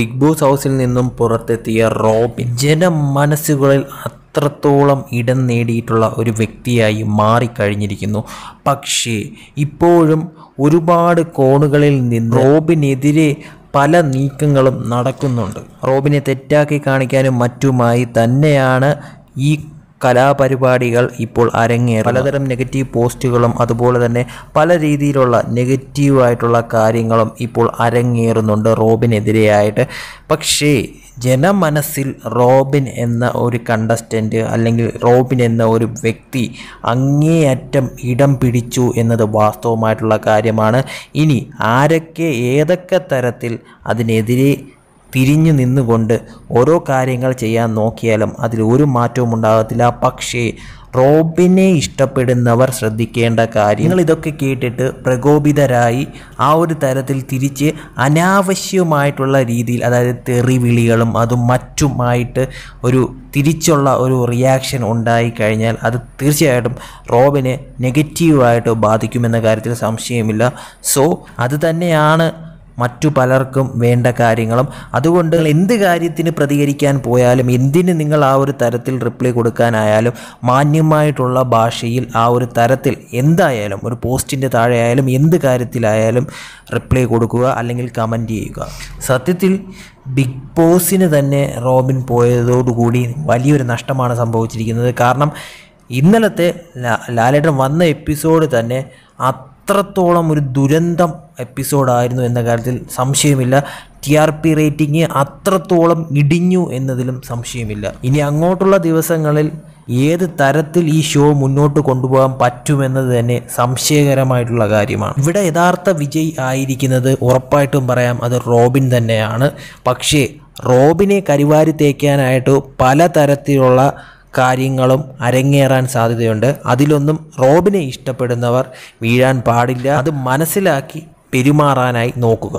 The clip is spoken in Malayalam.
ബിഗ് ബോസ് ഹൗസിൽ നിന്നും പുറത്തെത്തിയ റോബിൻ ജനമനസ്സുകളിൽ അത്രത്തോളം ഇടം നേടിയിട്ടുള്ള ഒരു വ്യക്തിയായി മാറിക്കഴിഞ്ഞിരിക്കുന്നു പക്ഷേ ഇപ്പോഴും ഒരുപാട് കോണുകളിൽ നിന്ന് റോബിനെതിരെ പല നീക്കങ്ങളും നടക്കുന്നുണ്ട് റോബിനെ തെറ്റാക്കി കാണിക്കാനും മറ്റുമായി തന്നെയാണ് ഈ കലാപരിപാടികൾ ഇപ്പോൾ അരങ്ങേറി പലതരം നെഗറ്റീവ് പോസ്റ്റുകളും അതുപോലെ തന്നെ പല രീതിയിലുള്ള നെഗറ്റീവായിട്ടുള്ള കാര്യങ്ങളും ഇപ്പോൾ അരങ്ങേറുന്നുണ്ട് റോബിനെതിരെയായിട്ട് പക്ഷേ ജനമനസ്സിൽ റോബിൻ എന്ന ഒരു കണ്ടസ്റ്റൻ്റ് അല്ലെങ്കിൽ റോബിൻ എന്ന ഒരു വ്യക്തി അങ്ങേയറ്റം ഇടം പിടിച്ചു എന്നത് വാസ്തവമായിട്ടുള്ള കാര്യമാണ് ഇനി ആരൊക്കെ ഏതൊക്കെ തരത്തിൽ അതിനെതിരെ തിരിഞ്ഞു നിന്നുകൊണ്ട് ഓരോ കാര്യങ്ങൾ ചെയ്യാൻ നോക്കിയാലും അതിൽ ഒരു മാറ്റവും ഉണ്ടാകത്തില്ല പക്ഷേ റോബിനെ ഇഷ്ടപ്പെടുന്നവർ ശ്രദ്ധിക്കേണ്ട കാര്യം നിങ്ങൾ ഇതൊക്കെ കേട്ടിട്ട് പ്രകോപിതരായി ആ ഒരു തരത്തിൽ തിരിച്ച് അനാവശ്യമായിട്ടുള്ള രീതിയിൽ അതായത് തെറിവിളികളും അതും മറ്റുമായിട്ട് ഒരു തിരിച്ചുള്ള ഒരു റിയാക്ഷൻ ഉണ്ടായി കഴിഞ്ഞാൽ അത് തീർച്ചയായിട്ടും റോബിനെ നെഗറ്റീവായിട്ട് ബാധിക്കുമെന്ന കാര്യത്തിൽ സംശയമില്ല സോ അത് തന്നെയാണ് മറ്റു പലർക്കും വേണ്ട കാര്യങ്ങളും അതുകൊണ്ട് എന്ത് കാര്യത്തിന് പ്രതികരിക്കാൻ പോയാലും എന്തിന് നിങ്ങൾ ആ ഒരു തരത്തിൽ റിപ്ലൈ കൊടുക്കാനായാലും മാന്യമായിട്ടുള്ള ഭാഷയിൽ ആ ഒരു തരത്തിൽ എന്തായാലും ഒരു പോസ്റ്റിൻ്റെ താഴെ ആയാലും എന്ത് കാര്യത്തിലായാലും റിപ്ലൈ കൊടുക്കുക അല്ലെങ്കിൽ കമൻറ്റ് ചെയ്യുക സത്യത്തിൽ ബിഗ് ബോസിന് തന്നെ റോബിൻ പോയതോടുകൂടി വലിയൊരു നഷ്ടമാണ് സംഭവിച്ചിരിക്കുന്നത് കാരണം ഇന്നലത്തെ ലാലേട്ടൻ വന്ന എപ്പിസോഡ് തന്നെ അത്രത്തോളം ഒരു ദുരന്തം എപ്പിസോഡായിരുന്നു എന്ന കാര്യത്തിൽ സംശയമില്ല ടി ആർ പി റേറ്റിംഗ് അത്രത്തോളം ഇടിഞ്ഞു എന്നതിലും സംശയമില്ല ഇനി അങ്ങോട്ടുള്ള ദിവസങ്ങളിൽ ഏത് തരത്തിൽ ഈ ഷോ മുന്നോട്ട് കൊണ്ടുപോകാൻ പറ്റുമെന്നത് തന്നെ സംശയകരമായിട്ടുള്ള കാര്യമാണ് ഇവിടെ യഥാർത്ഥ വിജയ് ആയിരിക്കുന്നത് ഉറപ്പായിട്ടും പറയാം അത് റോബിൻ തന്നെയാണ് പക്ഷേ റോബിനെ കരിവാരി തേക്കാനായിട്ട് പലതരത്തിലുള്ള കാര്യങ്ങളും അരങ്ങേറാൻ സാധ്യതയുണ്ട് അതിലൊന്നും റോബിനെ ഇഷ്ടപ്പെടുന്നവർ വീഴാൻ പാടില്ല അത് മനസ്സിലാക്കി പെരുമാറാനായി നോക്കുക